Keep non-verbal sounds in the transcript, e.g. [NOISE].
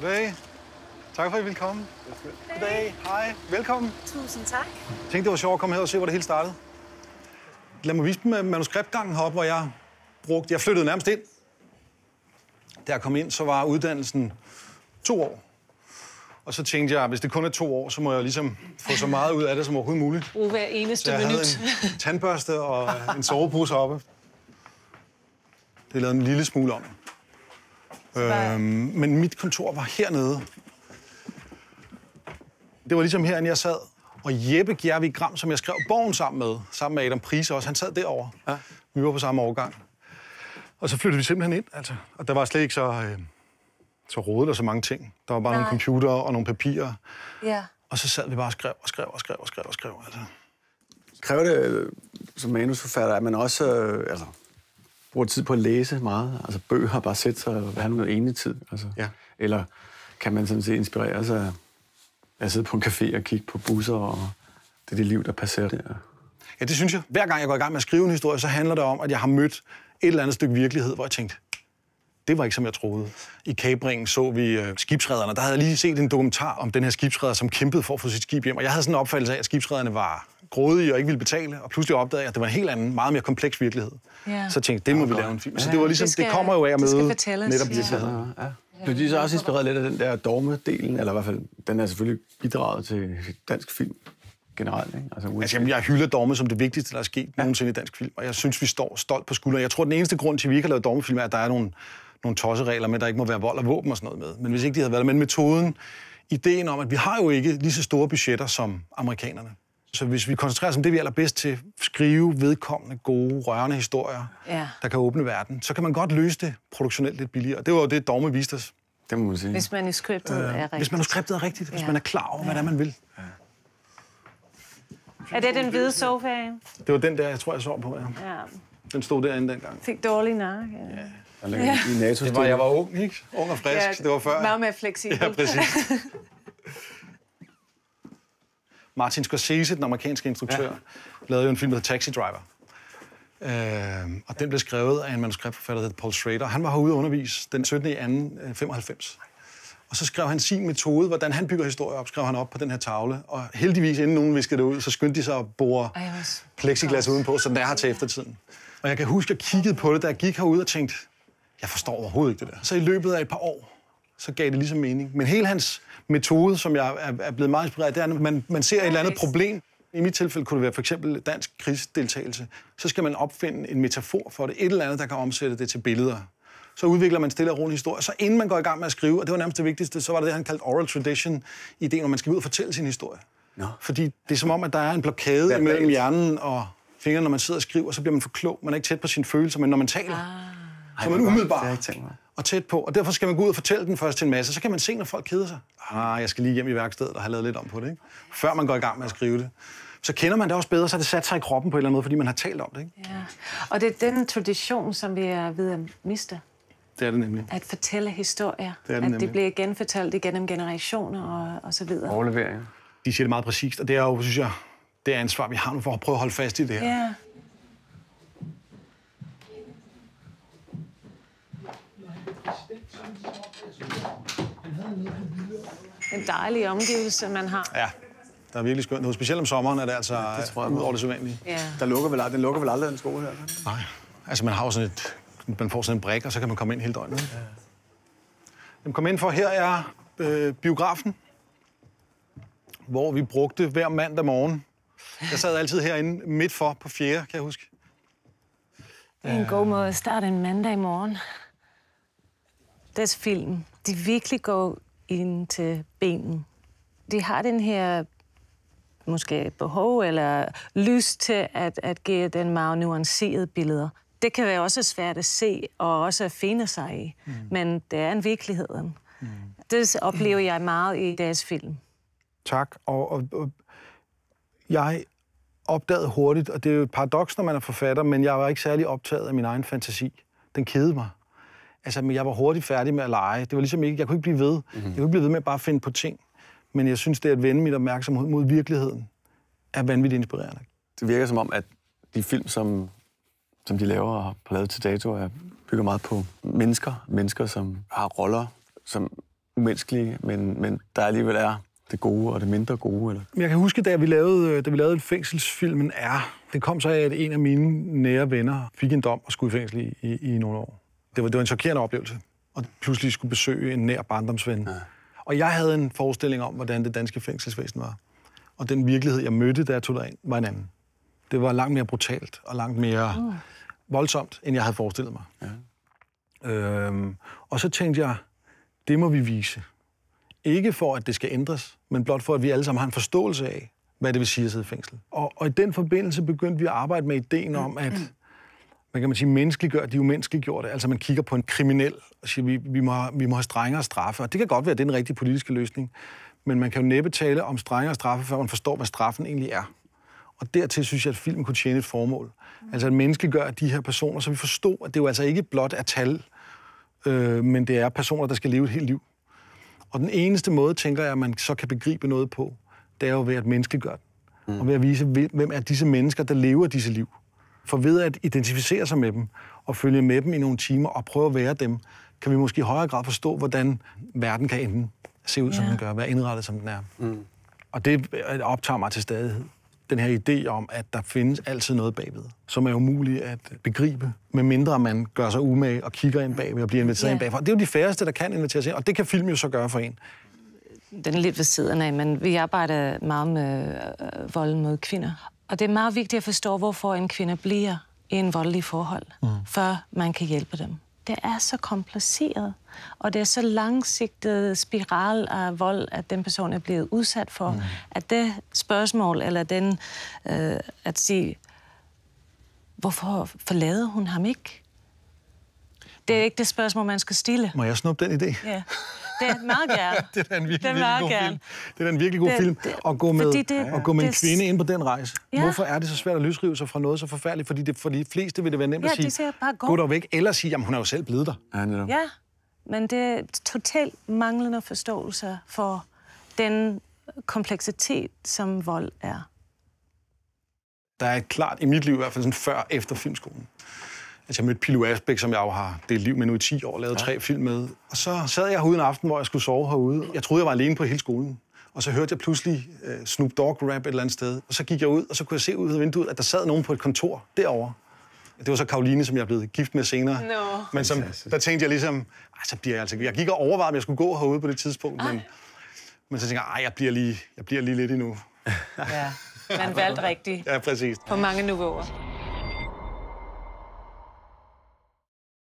Goddag. Tak for, at I ville komme. Goddag. Goddag. Hej. Velkommen. Tusind tak. Jeg tænkte, det var sjovt at komme her og se, hvor det hele startede. Lad mig vise dem øh, manuskriptgangen heroppe, hvor jeg brugte... Jeg flyttede nærmest ind. Da jeg kom ind, så var uddannelsen to år. Og så tænkte jeg, at hvis det kun er to år, så må jeg ligesom få så meget ud af det som overhovedet muligt. Ud hver eneste minut. så jeg minut. Havde en tandbørste og en sovepose oppe. Det lavede en lille smule om. Øhm, men mit kontor var hernede. Det var ligesom herinde, jeg sad. Og Jeppe Gjervig Gram, som jeg skrev bogen sammen med, sammen med Adam Prise også, han sad derovre. Ja. Vi var på samme overgang. Og så flyttede vi simpelthen ind, altså. Og der var slet ikke så, øh, så rodet og så mange ting. Der var bare Nej. nogle computer og nogle papirer. Ja. Og så sad vi bare og skrev og skrev og skrev og skrev og skrev, altså. Kræver det øh, som manusforfatter, at man også øh, altså, bruger tid på at læse meget. Altså bøger, bare sætte sig og have noget ene tid. Altså. Ja. Eller kan man sådan set inspirere sig af at sidde på en café og kigge på busser og det er det liv, der passerer der. Ja, det synes jeg. Hver gang jeg går i gang med at skrive en historie, så handler det om, at jeg har mødt et eller andet stykke virkelighed, hvor jeg tænkte, det var ikke, som jeg troede. I Kæbringen så vi øh, skibsredderne. Der havde jeg lige set en dokumentar om den her skibsredder, som kæmpede for at få sit skib hjem. Og jeg havde sådan en opfattelse af, at skibsredderne var grådig og ikke ville betale, og pludselig opdagede jeg, at det var en helt anden, meget mere kompleks virkelighed. Ja. Så tænkte jeg, det må ja, vi lave en film. Så det var ligesom, det, skal, det kommer jo af at møde netop virkeligheden. Ja. Ja. Blev de så også inspireret lidt af den der dogmedelen, eller i hvert fald, den er selvfølgelig bidraget til dansk film generelt? Ikke? Altså, altså, jamen, jeg hylder dogme som det vigtigste, der er sket ja. nogensinde i dansk film, og jeg synes, vi står stolt på skulderen. Jeg tror, den eneste grund til, at vi ikke har lavet dogmefilm, er, at der er nogle, nogle tosseregler med, at der ikke må være vold og våben og sådan noget med. Men hvis ikke de havde været der, men metoden, ideen om, at vi har jo ikke lige så store budgetter som amerikanerne. Så hvis vi koncentrerer os om det, vi er allerbedst til, skrive vedkommende, gode, rørende historier, ja. der kan åbne verden, så kan man godt løse det produktionelt lidt billigere. Det var jo det, Dogme viste os. Det må man sige. Hvis man i skriptet øh, er rigtigt. Hvis man er skriptet er rigtigt, ja. hvis man er klar over, ja. hvad det er, man vil. Ja. Er det den hvide sofa? Det var den der, jeg tror, jeg sov på, ja. ja. Den stod derinde dengang. Fik dårlig nak, ja. ja. ja. I det var, jeg var ung, ikke? Ung og frisk. Ja, det var før. Meget mere fleksibel. Ja, præcis. [LAUGHS] Martin Scorsese, den amerikanske instruktør, ja. lavede jo en film, der hedder Taxi Driver. Øh, og den blev skrevet af en manuskriptforfatter, der hed Paul Schrader. Han var herude undervis den 17. i 2. 95. Øh, og så skrev han sin metode, hvordan han bygger historier op, skrev han op på den her tavle. Og heldigvis, inden nogen viskede det ud, så skyndte de sig at bore plexiglas udenpå, så den er her til eftertiden. Og jeg kan huske, at jeg kiggede på det, da jeg gik herude og tænkte, jeg forstår overhovedet ikke det der. Så i løbet af et par år, så gav det ligesom mening. Men hele hans metode, som jeg er blevet meget inspireret af, det er, at man, man ser nice. et eller andet problem. I mit tilfælde kunne det være for eksempel dansk krigsdeltagelse. Så skal man opfinde en metafor for det, et eller andet, der kan omsætte det til billeder. Så udvikler man stille og roligt historie. Så inden man går i gang med at skrive, og det var nærmest det vigtigste, så var det det, han kaldte oral tradition, ideen, når man skal ud og fortælle sin historie. No. Fordi det er som om, at der er en blokade Verbalt. imellem hjernen og fingrene, når man sidder og skriver, så bliver man for klog. Man er ikke tæt på sine følelser, men når man taler, ah ej, som er umiddelbar og tæt på. Og derfor skal man gå ud og fortælle den først til en masse. Så kan man se, når folk keder sig. Ah, jeg skal lige hjem i værkstedet og have lavet lidt om på det. Ikke? Før man går i gang med at skrive det. Så kender man det også bedre, så det sat sig i kroppen på en eller anden måde, fordi man har talt om det. Ikke? Ja. Og det er den tradition, som vi er ved at miste. Det er det nemlig. At fortælle historier. Det er det at nemlig. det bliver genfortalt igennem generationer og, og så videre. Overlevering. De siger det meget præcist, og det er jo, synes jeg, det er ansvar, vi har nu for at prøve at holde fast i det her. Ja. En dejlig omgivelse, man har. Ja, der er virkelig skønt. Noget Specielt om sommeren er det altså ja, det tror jeg, ud over det sædvanlige. Ja. Der lukker vel, den lukker vel aldrig den skole her? Nej, altså man har jo sådan et, man får sådan en brik, og så kan man komme ind hele døgnet. Ja. Jamen, kom ind for, her er øh, biografen, hvor vi brugte hver mandag morgen. Jeg sad altid herinde midt for på fjerde, kan jeg huske. Det er en god måde at starte en mandag i morgen deres film, de virkelig går ind til benen. De har den her måske behov eller lyst til at, at give den meget nuancerede billeder. Det kan være også svært at se og også at finde sig i, mm. men det er en virkelighed. Mm. Det oplever jeg meget i deres film. Tak, og, og, og jeg opdagede hurtigt, og det er jo et paradoks, når man er forfatter, men jeg var ikke særlig optaget af min egen fantasi. Den kedede mig. Altså, men jeg var hurtigt færdig med at lege. Det var ligesom ikke, jeg kunne ikke blive ved. Mm-hmm. Jeg kunne ikke blive ved med at bare finde på ting. Men jeg synes, det at vende mit opmærksomhed mod virkeligheden, er vanvittigt inspirerende. Det virker som om, at de film, som, som de laver og har lavet til dato, er, bygger meget på mennesker. Mennesker, som har roller, som umenneskelige, men, men der alligevel er det gode og det mindre gode? Eller? Jeg kan huske, da vi lavede, da vi lavede fængselsfilmen R, det kom så af, at en af mine nære venner fik en dom og skulle i fængsel i, i, i nogle år det var, det var en chokerende oplevelse, og pludselig skulle besøge en nær barndomsven. Ja. Og jeg havde en forestilling om, hvordan det danske fængselsvæsen var. Og den virkelighed, jeg mødte, da jeg tog derind, var en anden. Det var langt mere brutalt og langt mere uh. voldsomt, end jeg havde forestillet mig. Ja. Øhm, og så tænkte jeg, det må vi vise. Ikke for, at det skal ændres, men blot for, at vi alle sammen har en forståelse af, hvad det vil sige at sidde i fængsel. Og, og i den forbindelse begyndte vi at arbejde med ideen om, at mm man kan man sige, menneskeliggør de umenneskeliggjorte. Altså man kigger på en kriminel og siger, vi, vi, må, vi må have strengere straffe. Og det kan godt være, at det er den rigtige politiske løsning. Men man kan jo næppe tale om strengere straffe, før man forstår, hvad straffen egentlig er. Og dertil synes jeg, at filmen kunne tjene et formål. Altså at menneskeliggøre de her personer, så vi forstår, at det jo altså ikke blot er tal, øh, men det er personer, der skal leve et helt liv. Og den eneste måde, tænker jeg, at man så kan begribe noget på, det er jo ved at menneskeliggøre den. Mm. Og ved at vise, hvem er disse mennesker, der lever disse liv. For ved at identificere sig med dem, og følge med dem i nogle timer, og prøve at være dem, kan vi måske i højere grad forstå, hvordan verden kan enten se ud, som ja. den gør, være indrettet, som den er. Mm. Og det øh, optager mig til stadighed. Den her idé om, at der findes altid noget bagved, som er umuligt at begribe, medmindre man gør sig umage og kigger ind bagved og bliver inviteret yeah. ind bagfra. Det er jo de færreste, der kan inviteres ind, og det kan film jo så gøre for en. Den er lidt ved siden af, men vi arbejder meget med øh, øh volden mod kvinder. Og det er meget vigtigt at forstå, hvorfor en kvinde bliver i en voldelig forhold, mm. før man kan hjælpe dem. Det er så kompliceret, og det er så langsigtet spiral af vold, at den person er blevet udsat for, mm. at det spørgsmål, eller den øh, at sige, hvorfor forlader hun ham ikke? Det er ikke det spørgsmål, man skal stille. Må jeg snuppe den idé? Ja. [LAUGHS] det er meget gerne. [LAUGHS] det er en virkelig, det er virkelig god gerne. film. Det er en virkelig god det, film at gå med, det, at gå med det, en kvinde ind på den rejse. Ja. Hvorfor er det så svært at løsrive sig fra noget så forfærdeligt? Fordi det, for de fleste vil det være nemt ja, at sige, de gå. gå dog væk, eller sige, jamen hun er jo selv blevet der. Ja, netop. ja men det er totalt manglende forståelse for den kompleksitet, som vold er. Der er klart i mit liv i hvert fald sådan før efter filmskolen. Altså, jeg mødte Pilu Asbæk, som jeg jo har delt liv med nu i 10 år, lavet ja. tre film med. Og så sad jeg herude en aften, hvor jeg skulle sove herude. Jeg troede, jeg var alene på hele skolen. Og så hørte jeg pludselig uh, Snoop Dogg rap et eller andet sted. Og så gik jeg ud, og så kunne jeg se ud af vinduet, at der sad nogen på et kontor derovre. Det var så Karoline, som jeg blev gift med senere. No. Men som, der tænkte jeg ligesom, så bliver jeg altså... Jeg gik og overvejede, om jeg skulle gå herude på det tidspunkt, Ej. men, men så tænkte jeg, jeg bliver lige, jeg bliver lige lidt endnu. ja, man valgte rigtigt. Ja, præcis. På mange niveauer.